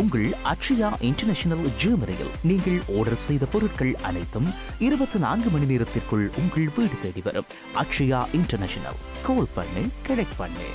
உங்கள் அக்ஷயா இன்டர்நேஷனல் ஜிமரையில் நீங்கள் ஆர்டர் செய்த பொருட்கள் அனைத்தும் இருபத்தி நான்கு மணி நேரத்திற்குள் உங்கள் வீடு தேடி வரும் அக்ஷயா இன்டர்நேஷனல் கால் பண்ணு கிடைக்க பண்ணு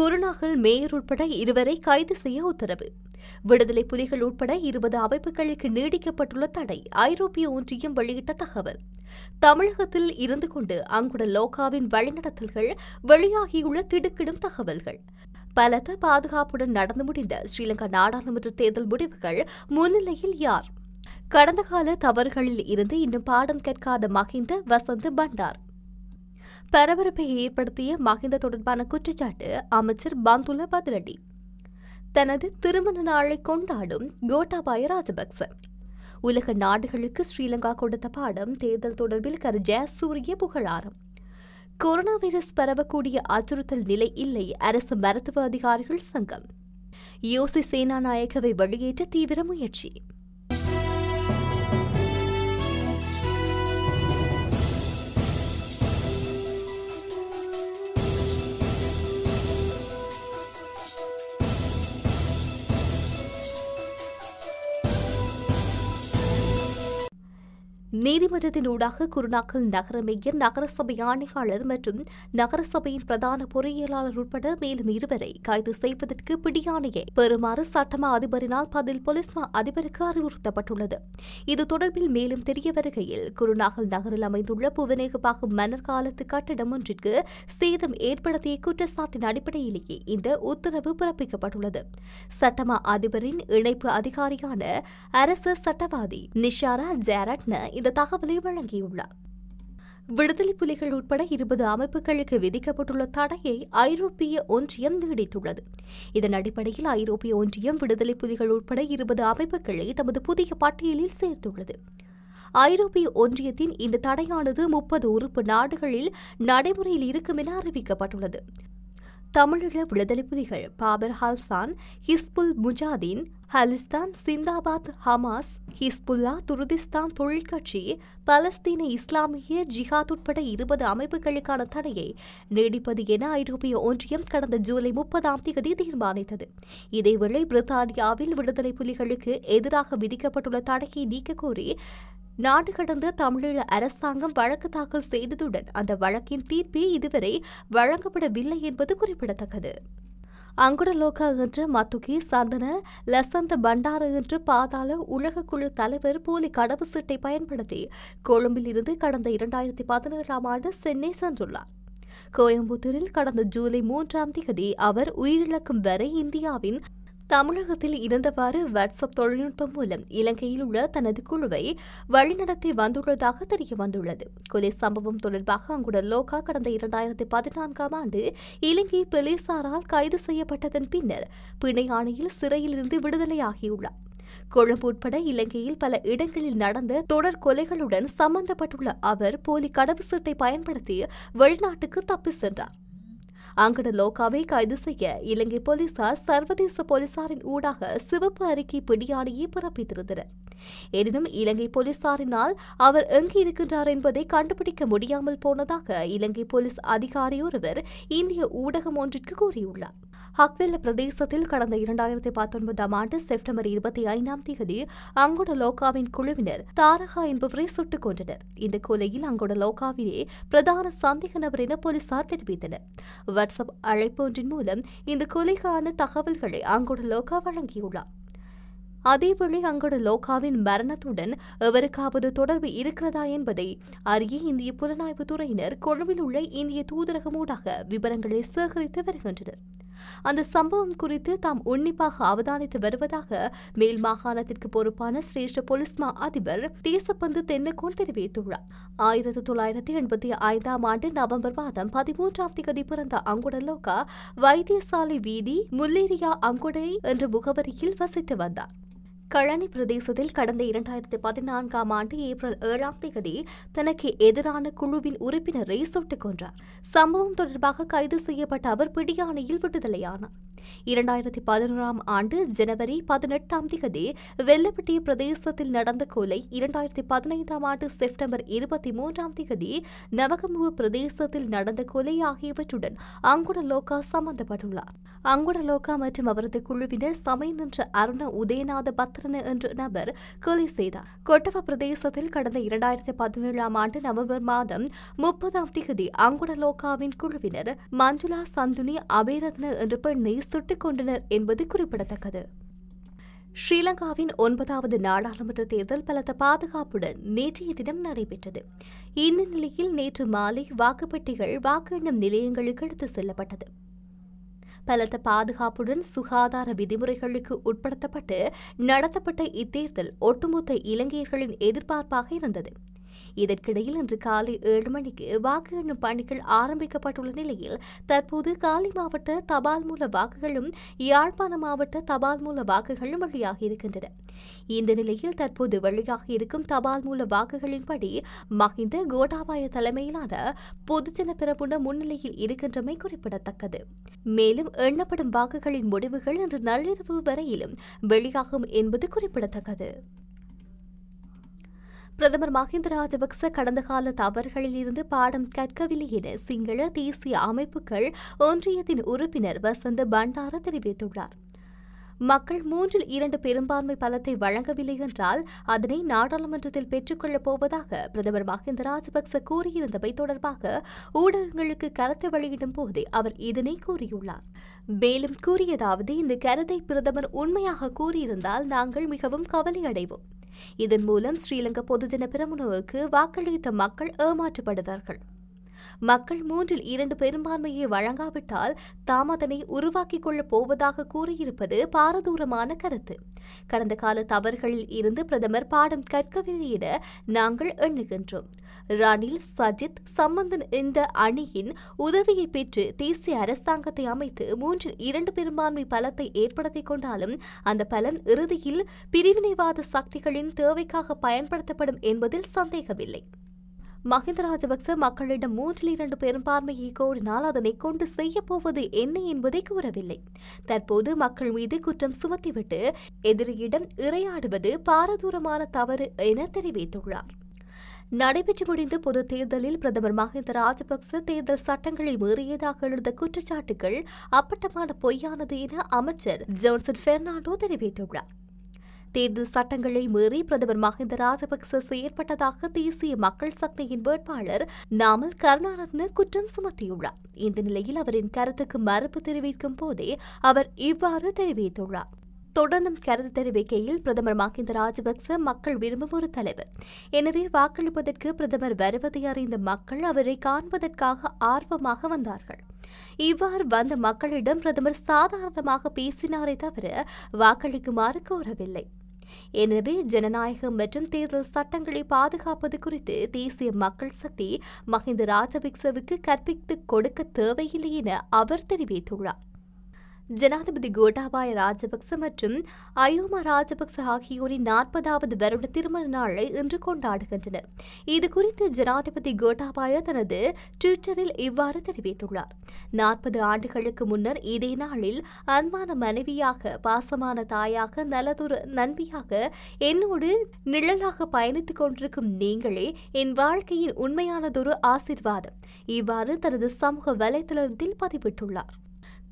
குருநாகல் மேயர் உட்பட இருவரை கைது செய்ய உத்தரவு விடுதலை புலிகள் உட்பட இருபது அமைப்புகளுக்கு நீடிக்கப்பட்டுள்ள தடை ஐரோப்பிய ஒன்றியம் வெளியிட்ட தகவல் தமிழகத்தில் இருந்து கொண்டு அங்குள்ள லோகாவின் வழிநடத்தல்கள் வெளியாகியுள்ள திடுக்கிடும் தகவல்கள் பலத்த பாதுகாப்புடன் நடந்து முடிந்த ஸ்ரீலங்கா நாடாளுமன்ற தேர்தல் முடிவுகள் முன்னிலையில் யார் கடந்த கால தவறுகளில் இருந்து இன்னும் பாடம் கற்காத மகிந்த வசந்த் பண்டார் பரபரப்பை ஏற்படுத்திய மஹிந்த தொடர்பான குற்றச்சாட்டு அமைச்சர் பந்துல பதிலடி தனது திருமண நாளை கொண்டாடும் கோட்டாபாய ராஜபக்ச உலக நாடுகளுக்கு ஸ்ரீலங்கா கொடுத்த பாடம் தேர்தல் தொடர்பில் கரு ஜெயசூரிய புகழாரம் கொரோனா வைரஸ் பரவக்கூடிய அச்சுறுத்தல் நிலை இல்லை அரசு மருத்துவ அதிகாரிகள் சங்கம் யோசி சேனாநாயகவை வெளியேற்ற தீவிர முயற்சி நீதிமன்றத்தின் ஊடாக குருநாக்கல் நகர மேயர் நகரசபை ஆணையாளர் மற்றும் நகரசபையின் பிரதான பொறியியலாளர் உட்பட மேலும் இருவரை கைது செய்வதற்கு பிடியாணையை பெறுமாறு சட்டமா அதிபரினால் பதில் போலீஸ் அதிபருக்கு அறிவுறுத்தப்பட்டுள்ளது இது தொடர்பில் மேலும் தெரிய வருகையில் குருநாகல் நகரில் அமைந்துள்ள புவனேகபாகம் மன்னர் காலத்து கட்டிடம் ஒன்றிற்கு சேதம் ஏற்படுத்திய குற்றச்சாட்டின் அடிப்படையிலேயே இந்த உத்தரவு பிறப்பிக்கப்பட்டுள்ளது சட்டமா அதிபரின் இணைப்பு அதிகாரியான அரசு சட்டவாதி நிஷாரா ஜேரட்ன இந்த தகவலை வழங்கியுள்ளார் விடுதலை புலிகள் உட்பட இருபது அமைப்புகளுக்கு விதிக்கப்பட்டுள்ள தடையை ஐரோப்பிய ஒன்றியம் நீடித்துள்ளது இதன் அடிப்படையில் ஐரோப்பிய ஒன்றியம் விடுதலை புலிகள் உட்பட இருபது அமைப்புகளை தமது புதிய பட்டியலில் சேர்த்துள்ளது ஐரோப்பிய ஒன்றியத்தின் இந்த தடையானது முப்பது உறுப்பு நாடுகளில் நடைமுறையில் இருக்கும் என அறிவிக்கப்பட்டுள்ளது தமிழீழ விடுதலை புலிகள் பாபர் ஹல்சான் Hizbul Mujahideen Khalistan Zindabad Hamas Hezbollah Kurdistan தொழிற்கட்சி பலஸ்தீன இஸ்லாமிய ஜிஹாத் உட்பட இருபது அமைப்புகளுக்கான தடையை நீடிப்பது என ஐரோப்பிய ஒன்றியம் கடந்த ஜூலை முப்பதாம் தேதி தீர்மானித்தது இதேவேளை பிரித்தானியாவில் விடுதலை புலிகளுக்கு எதிராக விதிக்கப்பட்டுள்ள தடையை நீக்கக்கோரி கோரி நாடு கடந்த தமிழீழ அரசாங்கம் வழக்கு தாக்கல் செய்ததுடன் அந்த வழக்கின் தீர்ப்பே இதுவரை வழங்கப்படவில்லை என்பது குறிப்பிடத்தக்கது அங்குரலோகா என்று மத்துகி சந்தன லசந்த பண்டார என்று பாதாள உலகக்குழு தலைவர் போலி கடவு சீட்டை பயன்படுத்தி கொழும்பில் இருந்து கடந்த இரண்டாயிரத்தி பதினேழாம் ஆண்டு சென்னை சென்றுள்ளார் கோயம்புத்தூரில் கடந்த ஜூலை மூன்றாம் தேதி அவர் உயிரிழக்கும் வரை இந்தியாவின் தமிழகத்தில் இருந்தவாறு வாட்ஸ்அப் தொழில்நுட்பம் மூலம் இலங்கையில் உள்ள தனது குழுவை வழிநடத்தி வந்துள்ளதாக தெரிய வந்துள்ளது கொலை சம்பவம் தொடர்பாக அங்குடன் லோகா கடந்த இரண்டாயிரத்தி பதினான்காம் ஆண்டு இலங்கை போலீசாரால் கைது செய்யப்பட்டதன் பின்னர் பிணை ஆணையில் சிறையிலிருந்து விடுதலையாகியுள்ளார் கொழும்பு உட்பட இலங்கையில் பல இடங்களில் நடந்த தொடர் கொலைகளுடன் சம்பந்தப்பட்டுள்ள அவர் போலி கடவு சீட்டை பயன்படுத்தி வெளிநாட்டுக்கு தப்பி சென்றார் அங்கட லோகாவை கைது செய்ய இலங்கை போலீசார் சர்வதேச போலீசாரின் ஊடாக சிவப்பு அறிக்கை பிடியாணையை பிறப்பித்திருந்தனர் எனினும் இலங்கை போலீசாரினால் அவர் எங்கு இருக்கின்றார் என்பதை கண்டுபிடிக்க முடியாமல் போனதாக இலங்கை போலீஸ் அதிகாரி ஒருவர் இந்திய ஊடகம் ஒன்றிற்கு கூறியுள்ளார் ஹக்வெல்ல பிரதேசத்தில் கடந்த இரண்டாயிரத்தி பத்தொன்பதாம் ஆண்டு செப்டம்பர் இருபத்தி ஐந்தாம் தேதி அங்குட லோகாவின் குழுவினர் தாரகா என்பவரை சுட்டுக் கொன்றனர் இந்த கொலையில் அங்குட லோகாவிலே பிரதான சந்தேக நபர் என போலீசார் தெரிவித்தனர் வாட்ஸ்அப் அழைப்பு ஒன்றின் மூலம் இந்த கொலைக்கான தகவல்களை அங்குட லோகா வழங்கியுள்ளார் அதேவேளை அங்குட லோகாவின் மரணத்துடன் எவருக்காவது தொடர்பு இருக்கிறதா என்பதை அறிய இந்திய புலனாய்வு துறையினர் கொழும்பில் உள்ள இந்திய தூதரகம் ஊடாக விவரங்களை சேகரித்து வருகின்றனர் அந்த சம்பவம் குறித்து தாம் உன்னிப்பாக அவதானித்து வருவதாக மேல் மாகாணத்திற்கு பொறுப்பான சிரேஷ்ட போலீஸ் மா அதிபர் தேசப்பந்து தென்னகோன் தெரிவித்துள்ளார் ஆயிரத்தி தொள்ளாயிரத்தி எண்பத்தி ஐந்தாம் ஆண்டு நவம்பர் மாதம் பதிமூன்றாம் தேதி பிறந்த அங்குடலோகா வைத்தியசாலை வீதி முல்லேரியா அங்குடை என்ற முகவரியில் வசித்து வந்தார் கழனி பிரதேசத்தில் கடந்த இரண்டாயிரத்தி பதினான்காம் ஆண்டு ஏப்ரல் ஏழாம் தேதி தனக்கு எதிரான குழுவின் உறுப்பினரை சுட்டுக் கொன்றார் சம்பவம் தொடர்பாக கைது செய்யப்பட்ட அவர் பிடியாணையில் விடுதலையானார் இரண்டாயிரத்தி பதினோராம் ஆண்டு ஜனவரி பதினெட்டாம் தேதி வெள்ளப்பட்டி பிரதேசத்தில் நடந்த கொலை இரண்டாயிரத்தி பதினைந்தாம் ஆண்டு செப்டம்பர் இருபத்தி மூன்றாம் தேதி நவகமுவ பிரதேசத்தில் நடந்த கொலை ஆகியவற்றுடன் அங்குடலோகா சம்பந்தப்பட்டுள்ளார் அங்குடலோகா மற்றும் அவரது குழுவினர் சமயம் நின்ற அருண உதயநாத பத்ரன் என்ற நபர் கொலை செய்தார் கொட்டவ பிரதேசத்தில் கடந்த இரண்டாயிரத்தி பதினேழாம் ஆண்டு நவம்பர் மாதம் முப்பதாம் தேதி அங்குடலோகாவின் குழுவினர் மஞ்சுளா சந்துனி அபேரத்ன என்ற பெண்ணை சுட்டுக் கொண்டனர் என்பது குறிப்பிடத்தக்கது ஸ்ரீலங்காவின் ஒன்பதாவது நாடாளுமன்ற தேர்தல் பலத்த பாதுகாப்புடன் நேற்றைய தினம் நடைபெற்றது இந்த நிலையில் நேற்று மாலை வாக்குப்பட்டிகள் வாக்கு எண்ணும் நிலையங்களுக்கு எடுத்து செல்லப்பட்டது பலத்த பாதுகாப்புடன் சுகாதார விதிமுறைகளுக்கு உட்படுத்தப்பட்டு நடத்தப்பட்ட இத்தேர்தல் ஒட்டுமொத்த இலங்கையர்களின் எதிர்பார்ப்பாக இருந்தது இதற்கிடையில் இன்று காலை ஏழு மணிக்கு வாக்கு எண்ணும் பணிகள் ஆரம்பிக்கப்பட்டுள்ள நிலையில் தற்போது காலை மாவட்ட தபால் மூல வாக்குகளும் யாழ்ப்பாண மாவட்ட தபால் மூல வாக்குகளும் வெளியாகி இருக்கின்றன இந்த நிலையில் தற்போது வெளியாக இருக்கும் தபால் மூல வாக்குகளின்படி மகிந்த கோட்டாபாய தலைமையிலான பொதுஜன பிரபுண முன்னிலையில் இருக்கின்றமை குறிப்பிடத்தக்கது மேலும் எண்ணப்படும் வாக்குகளின் முடிவுகள் இன்று நள்ளிரவு வரையிலும் வெளியாகும் என்பது குறிப்பிடத்தக்கது பிரதமர் மஹிந்த ராஜபக்ச கடந்த கால தவறுகளில் இருந்து பாடம் கற்கவில்லை என சிங்கள தேசிய அமைப்புகள் ஒன்றியத்தின் உறுப்பினர் வசந்த பண்டார தெரிவித்துள்ளார் மக்கள் மூன்றில் இரண்டு பெரும்பான்மை பலத்தை வழங்கவில்லை என்றால் அதனை நாடாளுமன்றத்தில் பெற்றுக்கொள்ளப் போவதாக பிரதமர் மஹிந்த ராஜபக்ச கூறியிருந்தவை தொடர்பாக ஊடகங்களுக்கு கருத்து வெளியிடும் போதே அவர் இதனை கூறியுள்ளார் மேலும் கூறியதாவது இந்த கருத்தை பிரதமர் உண்மையாக கூறியிருந்தால் நாங்கள் மிகவும் கவலையடைவோம் இதன் மூலம் ஸ்ரீலங்கா பொதுஜன பிரமுனவுக்கு வாக்களித்த மக்கள் ஏமாற்றப்படுவார்கள் மக்கள் மூன்றில் இரண்டு பெரும்பான்மையை வழங்காவிட்டால் தாம் அதனை உருவாக்கிக் கொள்ளப் போவதாக கூறியிருப்பது பாரதூரமான கருத்து கடந்த கால தவறுகளில் இருந்து பிரதமர் பாடம் கற்கவில்லை என நாங்கள் எண்ணுகின்றோம் ரணில் சஜித் சம்பந்தன் இந்த அணியின் உதவியை பெற்று தேசிய அரசாங்கத்தை அமைத்து மூன்றில் இரண்டு பெரும்பான்மை பலத்தை ஏற்படுத்திக் கொண்டாலும் அந்த பலன் இறுதியில் பிரிவினைவாத சக்திகளின் தேவைக்காக பயன்படுத்தப்படும் என்பதில் சந்தேகமில்லை மஹிந்த ராஜபக்ச மக்களிடம் மூன்றில் இரண்டு பெரும்பான்மையை கோரினால் அதனை கொண்டு செய்யப்போவது என்ன என்பதை கூறவில்லை தற்போது மக்கள் மீது குற்றம் சுமத்திவிட்டு எதிரியிடம் இரையாடுவது பாரதூரமான தவறு என தெரிவித்துள்ளார் நடைபெற்று முடிந்த பொது தேர்தலில் பிரதமர் மஹிந்த ராஜபக்ச தேர்தல் சட்டங்களை மீறியதாக எழுந்த குற்றச்சாட்டுகள் அப்பட்டமான பொய்யானது என அமைச்சர் ஜோன்சன் பெர்னாண்டோ தெரிவித்துள்ளார் தேர்தல் சட்டங்களை மீறி பிரதமர் மஹிந்த ராஜபக்ச செயற்பட்டதாக தேசிய மக்கள் சக்தியின் வேட்பாளர் நாமல் கருணாரத்ன குற்றம் சுமத்தியுள்ளார் இந்த நிலையில் அவரின் கருத்துக்கு மறுப்பு தெரிவிக்கும் போதே அவர் இவ்வாறு தெரிவித்துள்ளார் தொடர்ந்தும் கருத்து தெரிவிக்கையில் பிரதமர் மஹிந்த ராஜபக்ச மக்கள் விரும்பும் ஒரு தலைவர் எனவே வாக்களிப்பதற்கு பிரதமர் வருவதை அறிந்த மக்கள் அவரை காண்பதற்காக ஆர்வமாக வந்தார்கள் இவ்வாறு வந்த மக்களிடம் பிரதமர் சாதாரணமாக பேசினாரே தவிர வாக்களிக்குமாறு கோரவில்லை எனவே ஜனநாயகம் மற்றும் தேர்தல் சட்டங்களை பாதுகாப்பது குறித்து தேசிய மக்கள் சக்தி மஹிந்த ராஜபக்சவுக்கு கற்பித்துக் கொடுக்க தேவையில்லை என அவர் தெரிவித்துள்ளார் ஜனாதிபதி கோட்டாபாய ராஜபக்ச மற்றும் அயோமா ராஜபக்ச ஆகியோரின் நாற்பதாவது வருட திருமண நாளை இன்று கொண்டாடுகின்றனர் இதுகுறித்து ஜனாதிபதி கோட்டாபாய தனது ட்விட்டரில் இவ்வாறு தெரிவித்துள்ளார் நாற்பது ஆண்டுகளுக்கு முன்னர் இதே நாளில் அன்பான மனைவியாக பாசமான தாயாக நல்லதொரு நண்பியாக என்னோடு நிழலாக பயணித்துக் கொண்டிருக்கும் நீங்களே என் வாழ்க்கையின் உண்மையானதொரு ஆசிர்வாதம் இவ்வாறு தனது சமூக வலைதளத்தில் பதிவிட்டுள்ளார்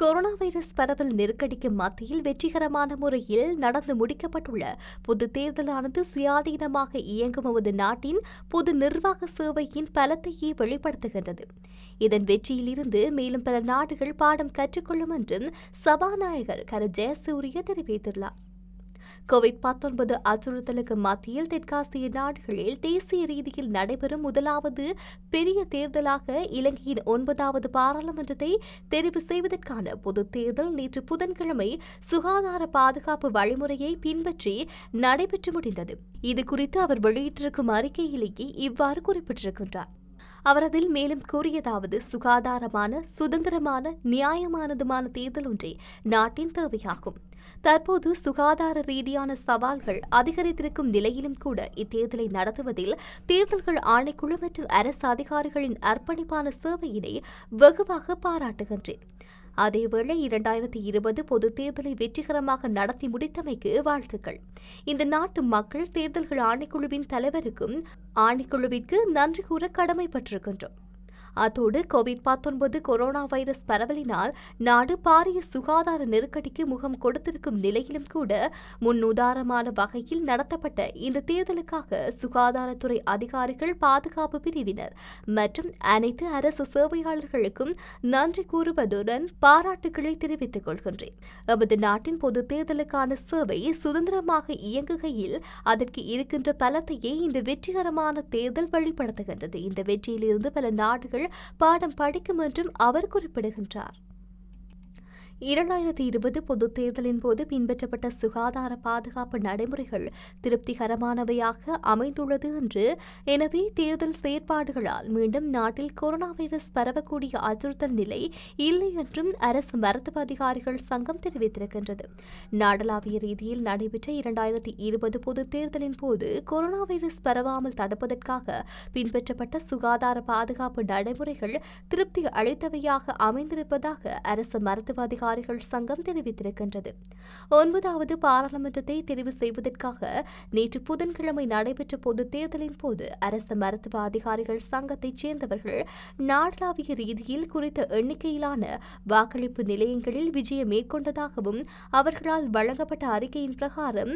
கொரோனா வைரஸ் பரவல் நெருக்கடிக்கு மத்தியில் வெற்றிகரமான முறையில் நடந்து முடிக்கப்பட்டுள்ள பொது தேர்தலானது சுயாதீனமாக இயங்கும் நாட்டின் பொது நிர்வாக சேவையின் பலத்தையே வெளிப்படுத்துகின்றது இதன் வெற்றியிலிருந்து மேலும் பல நாடுகள் பாடம் கற்றுக்கொள்ளும் என்றும் சபாநாயகர் கரு ஜெயசூரிய தெரிவித்துள்ளார் கோவிட் பத்தொன்பது அச்சுறுத்தலுக்கு மத்தியில் தெற்காசிய நாடுகளில் தேசிய ரீதியில் நடைபெறும் முதலாவது பெரிய தேர்தலாக இலங்கையின் ஒன்பதாவது பாராளுமன்றத்தை தெரிவு செய்வதற்கான பொது தேர்தல் நேற்று புதன்கிழமை சுகாதார பாதுகாப்பு வழிமுறையை பின்பற்றி நடைபெற்று முடிந்தது இது குறித்து அவர் வெளியிட்டிருக்கும் அறிக்கையிலேயே இவ்வாறு குறிப்பிட்டிருக்கின்றார் அவர் அதில் மேலும் கூறியதாவது சுகாதாரமான சுதந்திரமான நியாயமானதுமான தேர்தல் ஒன்றே நாட்டின் தேவையாகும் தற்போது சுகாதார ரீதியான சவால்கள் அதிகரித்திருக்கும் நிலையிலும் கூட இத்தேர்தலை நடத்துவதில் தேர்தல்கள் ஆணைக்குழு மற்றும் அரசு அதிகாரிகளின் அர்ப்பணிப்பான சேவையினை வெகுவாக பாராட்டுகின்றேன் அதேவேளை இரண்டாயிரத்தி இருபது பொது தேர்தலை வெற்றிகரமாக நடத்தி முடித்தமைக்கு வாழ்த்துக்கள் இந்த நாட்டு மக்கள் தேர்தல்கள் ஆணைக்குழுவின் தலைவருக்கும் ஆணைக்குழுவிற்கு நன்றி கூற கடமைப்பட்டிருக்கின்றோம் அதோடு கோவிட் பத்தொன்பது கொரோனா வைரஸ் பரவலினால் நாடு பாரிய சுகாதார நெருக்கடிக்கு முகம் கொடுத்திருக்கும் நிலையிலும் கூட முன்னுதாரமான வகையில் நடத்தப்பட்ட இந்த தேர்தலுக்காக சுகாதாரத்துறை அதிகாரிகள் பாதுகாப்பு பிரிவினர் மற்றும் அனைத்து அரசு சேவையாளர்களுக்கும் நன்றி கூறுவதுடன் பாராட்டுகளை தெரிவித்துக் கொள்கின்றேன் எமது நாட்டின் பொது தேர்தலுக்கான சேவை சுதந்திரமாக இயங்குகையில் அதற்கு இருக்கின்ற பலத்தையே இந்த வெற்றிகரமான தேர்தல் வழிபடுத்துகின்றது இந்த வெற்றியிலிருந்து பல நாடுகள் பாடம் படிக்கும் என்றும் அவர் குறிப்பிடுகின்றார் இரண்டாயிரத்தி இருபது பொதுத் தேர்தலின் போது பின்பற்றப்பட்ட சுகாதார பாதுகாப்பு நடைமுறைகள் திருப்திகரமானவையாக அமைந்துள்ளது என்று எனவே தேர்தல் செயற்பாடுகளால் மீண்டும் நாட்டில் கொரோனா வைரஸ் பரவக்கூடிய அச்சுறுத்தல் நிலை இல்லை என்றும் அரசு மருத்துவ அதிகாரிகள் சங்கம் தெரிவித்திருக்கின்றது நாடளாவிய ரீதியில் நடைபெற்ற இரண்டாயிரத்தி இருபது பொது தேர்தலின் போது கொரோனா வைரஸ் பரவாமல் தடுப்பதற்காக பின்பற்றப்பட்ட சுகாதார பாதுகாப்பு நடைமுறைகள் திருப்தி அளித்தவையாக அமைந்திருப்பதாக அரசு மருத்துவ அதிகாரி அதிகாரிகள் சங்கம் தெரிவித்திருக்கின்றது ஒன்பதாவது பாராளுமன்றத்தை தெரிவு செய்வதற்காக நேற்று புதன்கிழமை நடைபெற்ற பொது தேர்தலின் போது அரசு மருத்துவ அதிகாரிகள் சங்கத்தைச் சேர்ந்தவர்கள் நாடளாவிய ரீதியில் குறித்த எண்ணிக்கையிலான வாக்களிப்பு நிலையங்களில் விஜயம் மேற்கொண்டதாகவும் அவர்களால் வழங்கப்பட்ட அறிக்கையின் பிரகாரம்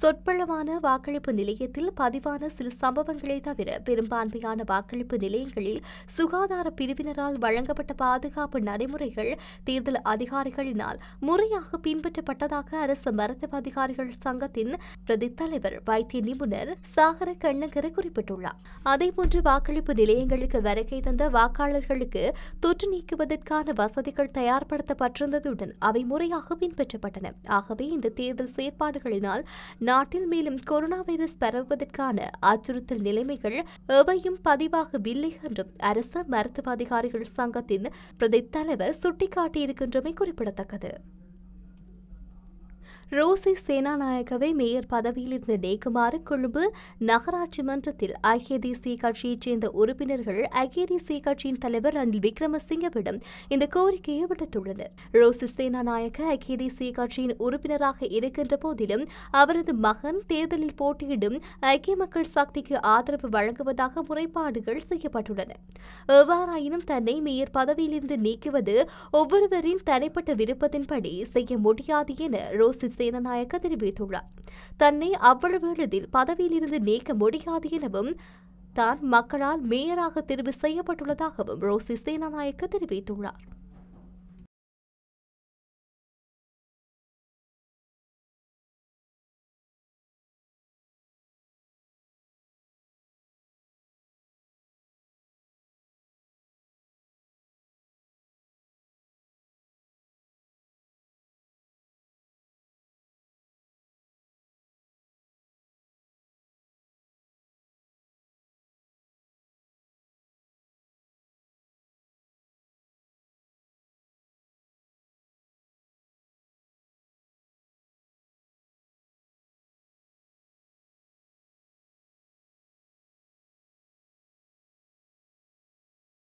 சொற்பளவான வாக்களிப்பு நிலையத்தில் பதிவான சில சம்பவங்களை தவிர பெரும்பான்மையான வாக்களிப்பு நிலையங்களில் சுகாதார பிரிவினரால் வழங்கப்பட்ட பாதுகாப்பு நடைமுறைகள் தேர்தல் அதிகாரிகள் அதிகாரிகளினால் முறையாக பின்பற்றப்பட்டதாக அரசு மருத்துவ அதிகாரிகள் சங்கத்தின் பிரதி தலைவர் வைத்திய நிபுணர் சாகர கண்ணகர் குறிப்பிட்டுள்ளார் அதேபோன்று வாக்களிப்பு நிலையங்களுக்கு வருகை தந்த வாக்காளர்களுக்கு தொற்று நீக்குவதற்கான வசதிகள் தயார்படுத்தப்பட்டிருந்ததுடன் அவை முறையாக பின்பற்றப்பட்டன ஆகவே இந்த தேர்தல் செயற்பாடுகளினால் நாட்டில் மேலும் கொரோனா வைரஸ் பரவுவதற்கான அச்சுறுத்தல் நிலைமைகள் எவையும் பதிவாகவில்லை என்றும் அரசு மருத்துவ அதிகாரிகள் சங்கத்தின் பிரதி தலைவர் சுட்டிக்காட்டியிருக்கின்றமை குறிப்பிட்டார் குறிப்பிடத்தக்கது ரோசி சேனாநாயகவை மேயர் பதவியிலிருந்து நீக்குமாறு கொழும்பு நகராட்சி மன்றத்தில் ஐக்கிய தேசிய கட்சியைச் சேர்ந்த உறுப்பினர்கள் ஐக்கிய தேசிய கட்சியின் தலைவர் ரணில் விக்ரமசிங்கவிடம் இந்த கோரிக்கையை விடுத்துள்ளனர் ரோசி சேனாநாயக ஐக்கிய தேசிய கட்சியின் உறுப்பினராக இருக்கின்ற போதிலும் அவரது மகன் தேர்தலில் போட்டியிடும் ஐக்கிய மக்கள் சக்திக்கு ஆதரவு வழங்குவதாக முறைப்பாடுகள் செய்யப்பட்டுள்ளன எவ்வாறாயினும் தன்னை மேயர் பதவியிலிருந்து நீக்குவது ஒவ்வொருவரின் தனிப்பட்ட விருப்பத்தின்படி செய்ய முடியாது என ரோசி சேனநாயக்க தெரிவித்துள்ளார் தன்னை அவ்வளவு எளிதில் பதவியிலிருந்து நீக்க முடியாது எனவும் தான் மக்களால் மேயராக தெரிவு செய்யப்பட்டுள்ளதாகவும் ரோசி சேனநாயக்க தெரிவித்துள்ளார்